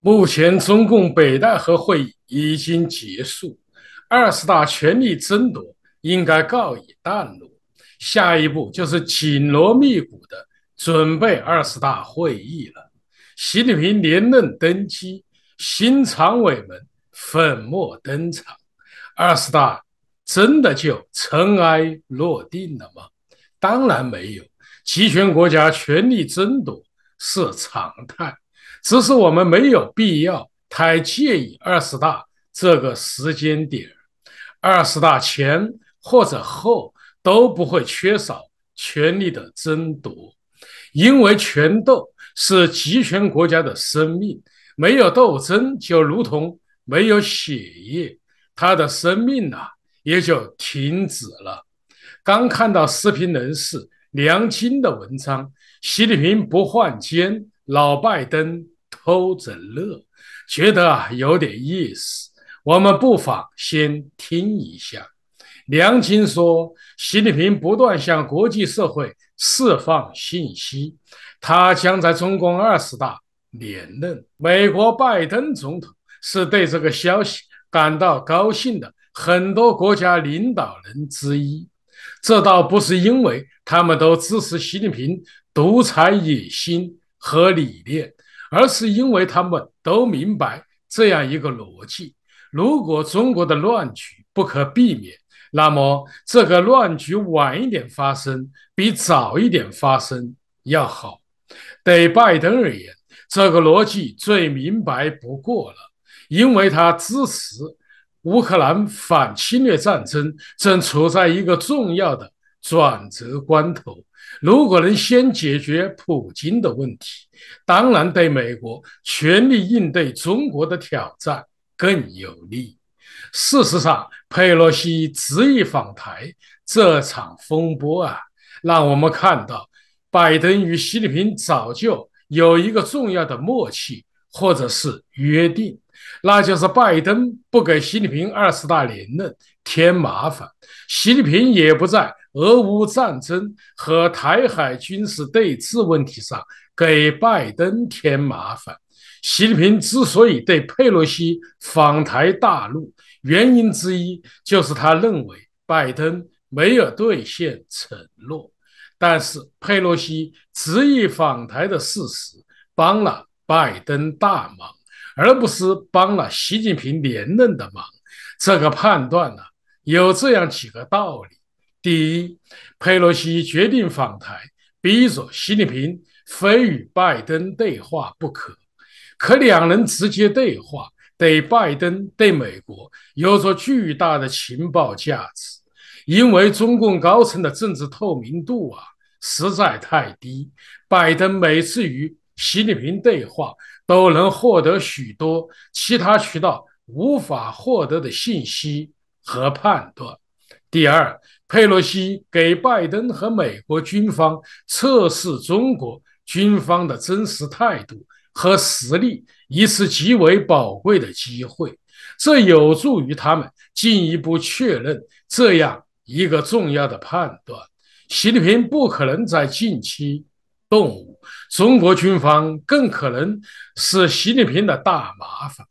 目前，中共北戴河会议已经结束，二十大权力争夺应该告以淡落。下一步就是紧锣密鼓的准备二十大会议了。习近平连任登基，新常委们粉墨登场。二十大真的就尘埃落定了吗？当然没有，集权国家权力争夺是常态。只是我们没有必要太介意二十大这个时间点，二十大前或者后都不会缺少权力的争夺，因为权斗是集权国家的生命，没有斗争就如同没有血液，它的生命啊也就停止了。刚看到视频人士梁晶的文章，习近平不换肩。老拜登。偷着乐，觉得啊有点意思。我们不妨先听一下。梁晶说，习近平不断向国际社会释放信息，他将在中共二十大连任。美国拜登总统是对这个消息感到高兴的很多国家领导人之一。这倒不是因为他们都支持习近平独裁野心和理念。而是因为他们都明白这样一个逻辑：如果中国的乱局不可避免，那么这个乱局晚一点发生比早一点发生要好。对拜登而言，这个逻辑最明白不过了，因为他支持乌克兰反侵略战争，正处在一个重要的转折关头。如果能先解决普京的问题，当然对美国全力应对中国的挑战更有利。事实上，佩洛西执意访台这场风波啊，让我们看到，拜登与习近平早就有一个重要的默契或者是约定，那就是拜登不给习近平二十大连任。添麻烦，习近平也不在俄乌战争和台海军事对峙问题上给拜登添麻烦。习近平之所以对佩洛西访台大陆，原因之一就是他认为拜登没有兑现承诺。但是佩洛西执意访台的事实帮了拜登大忙，而不是帮了习近平连任的忙。这个判断呢？有这样几个道理：第一，佩洛西决定访台，逼着习近平非与拜登对话不可。可两人直接对话，对拜登对美国有着巨大的情报价值，因为中共高层的政治透明度啊实在太低。拜登每次与习近平对话，都能获得许多其他渠道无法获得的信息。和判断。第二，佩洛西给拜登和美国军方测试中国军方的真实态度和实力，一次极为宝贵的机会。这有助于他们进一步确认这样一个重要的判断：习近平不可能在近期动武，中国军方更可能是习近平的大麻烦。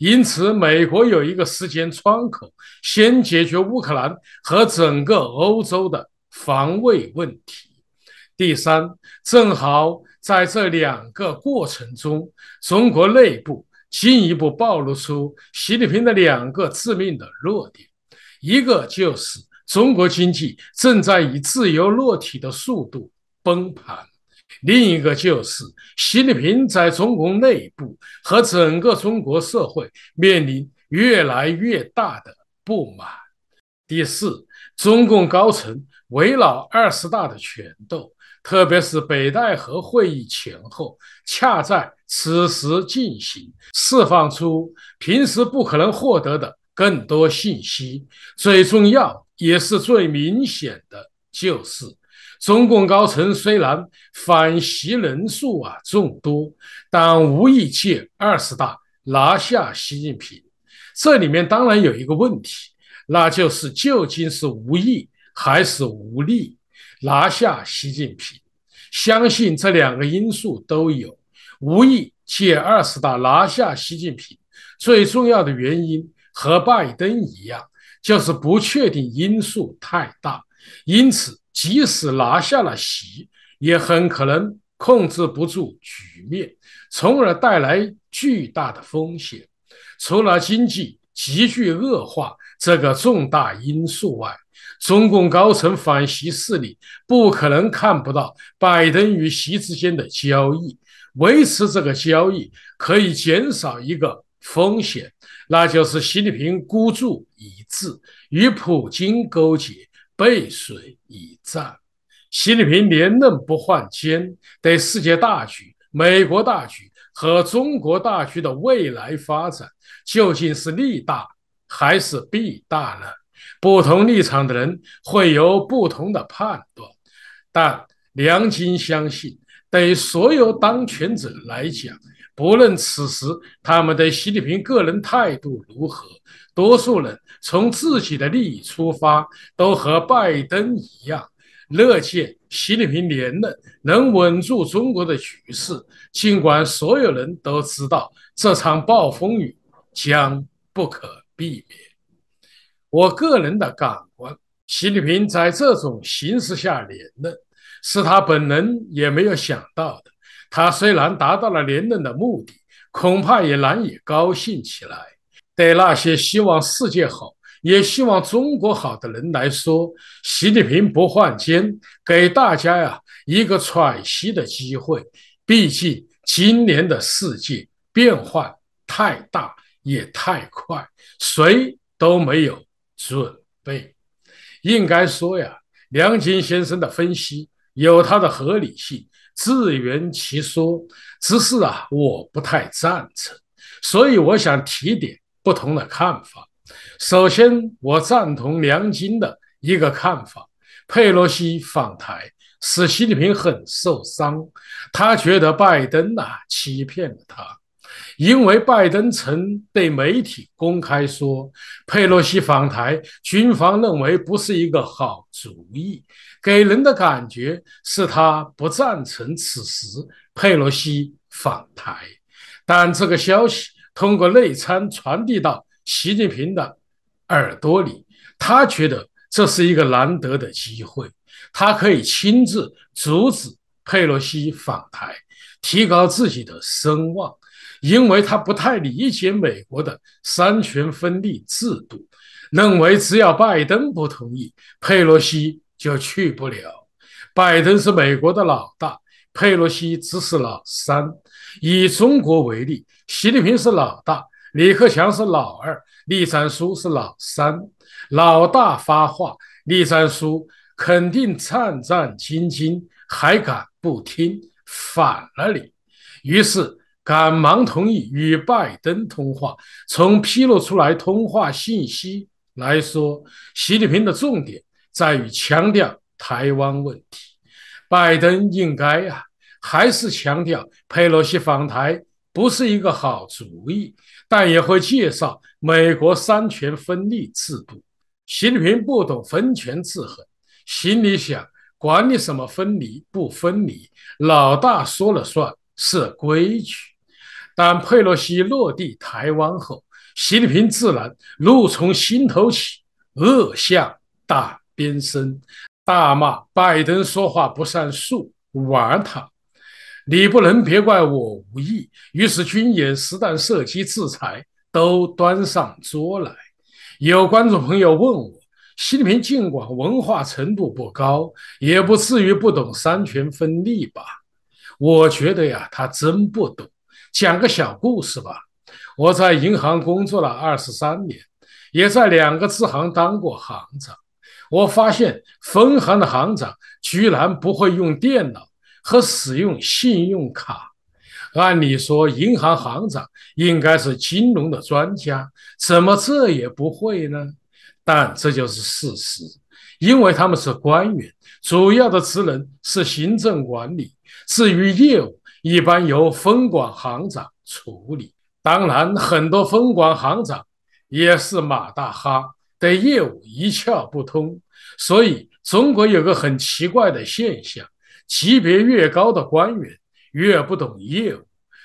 因此，美国有一个时间窗口，先解决乌克兰和整个欧洲的防卫问题。第三，正好在这两个过程中，中国内部进一步暴露出习近平的两个致命的弱点，一个就是中国经济正在以自由落体的速度崩盘。另一个就是习近平在中国内部和整个中国社会面临越来越大的不满。第四，中共高层围绕二十大的权斗，特别是北戴河会议前后，恰在此时进行，释放出平时不可能获得的更多信息。最重要也是最明显的就是。中共高层虽然反习人数啊众多，但无意借二十大拿下习近平。这里面当然有一个问题，那就是究竟是无意还是无力拿下习近平？相信这两个因素都有。无意借二十大拿下习近平，最重要的原因和拜登一样，就是不确定因素太大，因此。即使拿下了席，也很可能控制不住局面，从而带来巨大的风险。除了经济急剧恶化这个重大因素外，中共高层反习势力不可能看不到拜登与习之间的交易。维持这个交易，可以减少一个风险，那就是习近平孤注一掷与普京勾结。背水一战，习近平连任不换肩，对世界大局、美国大局和中国大局的未来发展，究竟是利大还是弊大呢？不同立场的人会有不同的判断，但梁心相信，对所有当权者来讲。不论此时他们对习近平个人态度如何，多数人从自己的利益出发，都和拜登一样，乐见习近平连任，能稳住中国的局势。尽管所有人都知道这场暴风雨将不可避免。我个人的感官，习近平在这种形势下连任，是他本人也没有想到的。他虽然达到了连任的目的，恐怕也难以高兴起来。对那些希望世界好，也希望中国好的人来说，习近平不换肩，给大家呀一个喘息的机会。毕竟今年的世界变化太大，也太快，谁都没有准备。应该说呀，梁琴先生的分析。有它的合理性，自圆其说。只是啊，我不太赞成，所以我想提点不同的看法。首先，我赞同梁晶的一个看法：佩洛西访台使习近平很受伤，他觉得拜登呐欺骗了他。因为拜登曾对媒体公开说，佩洛西访台，军方认为不是一个好主意，给人的感觉是他不赞成此时佩洛西访台。但这个消息通过内参传递到习近平的耳朵里，他觉得这是一个难得的机会，他可以亲自阻止佩洛西访台，提高自己的声望。因为他不太理解美国的三权分立制度，认为只要拜登不同意，佩洛西就去不了。拜登是美国的老大，佩洛西只是老三。以中国为例，习近平是老大，李克强是老二，栗战书是老三。老大发话，栗战书肯定战战兢兢，还敢不听？反了你！于是。赶忙同意与拜登通话。从披露出来通话信息来说，习近平的重点在于强调台湾问题。拜登应该啊，还是强调佩洛西访台不是一个好主意，但也会介绍美国三权分立制度。习近平不懂分权制衡，心里想：管你什么分离不分离，老大说了算。是规矩，但佩洛西落地台湾后，习近平自然怒从心头起，恶向胆边生，大骂拜登说话不算数，玩他！你不能别怪我无意。于是军演、实弹射击、制裁都端上桌来。有观众朋友问我，习近平尽管文化程度不高，也不至于不懂三权分立吧？我觉得呀，他真不懂。讲个小故事吧，我在银行工作了二十三年，也在两个支行当过行长。我发现分行的行长居然不会用电脑和使用信用卡。按理说，银行行长应该是金融的专家，怎么这也不会呢？但这就是事实，因为他们是官员，主要的职能是行政管理。至于业务，一般由分管行长处理。当然，很多分管行长也是马大哈，对业务一窍不通。所以，中国有个很奇怪的现象：级别越高的官员，越不懂业务。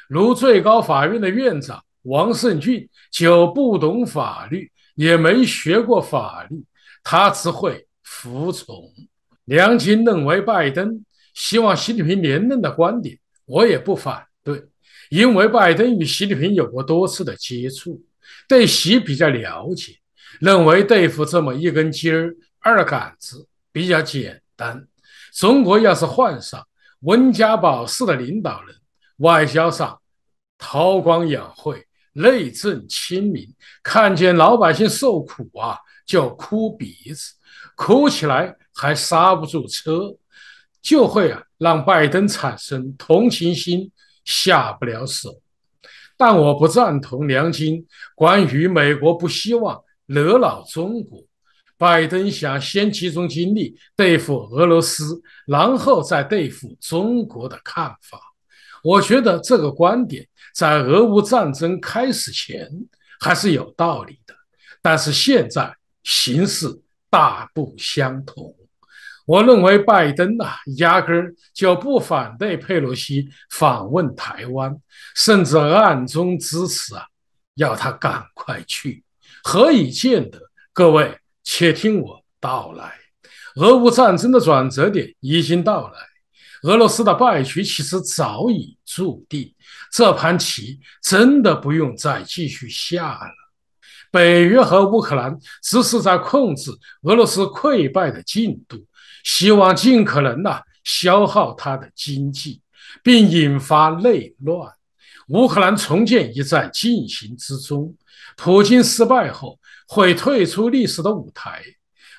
如最高法院的院长王胜俊，就不懂法律，也没学过法律，他只会服从。梁琴认为，拜登。希望习近平连任的观点，我也不反对，因为拜登与习近平有过多次的接触，对习比较了解，认为对付这么一根筋儿、二杆子比较简单。中国要是换上温家宝式的领导人，外交上韬光养晦，内政亲民，看见老百姓受苦啊，就哭鼻子，哭起来还刹不住车。就会啊，让拜登产生同情心，下不了手。但我不赞同梁晶关于美国不希望惹恼中国，拜登想先集中精力对付俄罗斯，然后再对付中国的看法。我觉得这个观点在俄乌战争开始前还是有道理的，但是现在形势大不相同。我认为拜登呐，压根儿就不反对佩洛西访问台湾，甚至暗中支持啊，要他赶快去。何以见得？各位且听我道来。俄乌战争的转折点已经到来，俄罗斯的败局其实早已注定，这盘棋真的不用再继续下了。北约和乌克兰只是在控制俄罗斯溃败的进度，希望尽可能呐消耗它的经济，并引发内乱。乌克兰重建已在进行之中，普京失败后会退出历史的舞台，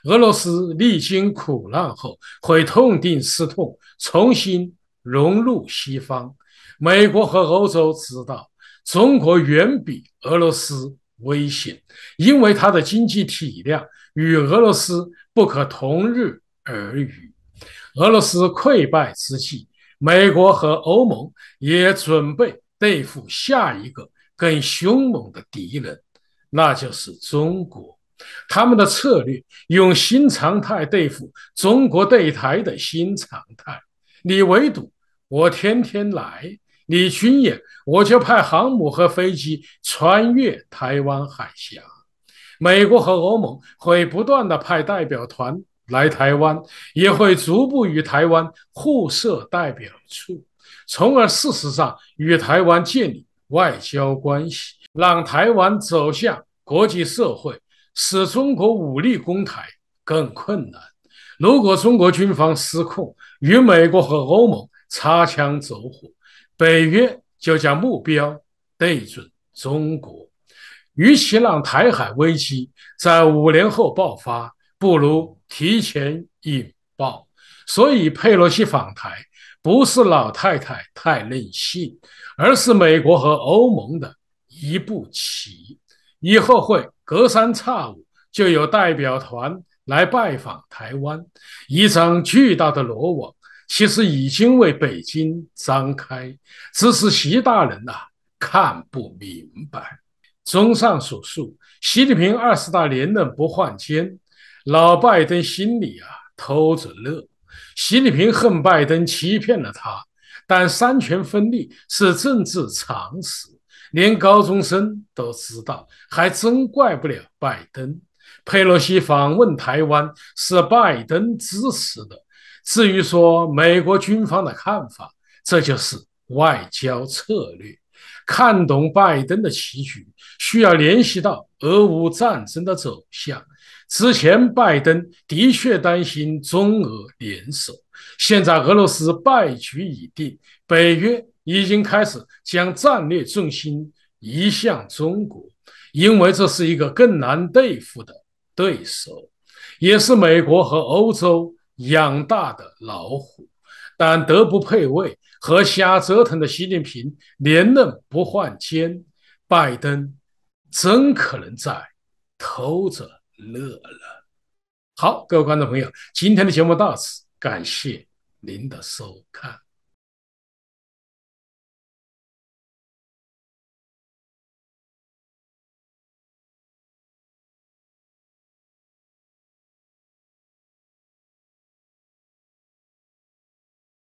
俄罗斯历经苦难后会痛定思痛，重新融入西方。美国和欧洲知道，中国远比俄罗斯。危险，因为它的经济体量与俄罗斯不可同日而语。俄罗斯溃败之际，美国和欧盟也准备对付下一个更凶猛的敌人，那就是中国。他们的策略用新常态对付中国对台的新常态：你围堵，我天天来。你军演，我就派航母和飞机穿越台湾海峡。美国和欧盟会不断的派代表团来台湾，也会逐步与台湾互设代表处，从而事实上与台湾建立外交关系，让台湾走向国际社会，使中国武力攻台更困难。如果中国军方失控，与美国和欧盟擦枪走火。北约就将目标对准中国，与其让台海危机在五年后爆发，不如提前引爆。所以佩洛西访台不是老太太太任性，而是美国和欧盟的一步棋。以后会隔三差五就有代表团来拜访台湾，一张巨大的罗网。其实已经为北京张开，只是习大人呐看不明白。综上所述，习近平二十大连任不换肩，老拜登心里啊偷着乐。习近平恨拜登欺骗了他，但三权分立是政治常识，连高中生都知道，还真怪不了拜登。佩洛西访问台湾是拜登支持的。至于说美国军方的看法，这就是外交策略。看懂拜登的棋局，需要联系到俄乌战争的走向。之前拜登的确担心中俄联手，现在俄罗斯败局已定，北约已经开始将战略重心移向中国，因为这是一个更难对付的对手，也是美国和欧洲。养大的老虎，但德不配位和瞎折腾的习近平连任不换肩，拜登真可能在偷着乐了。好，各位观众朋友，今天的节目到此，感谢您的收看。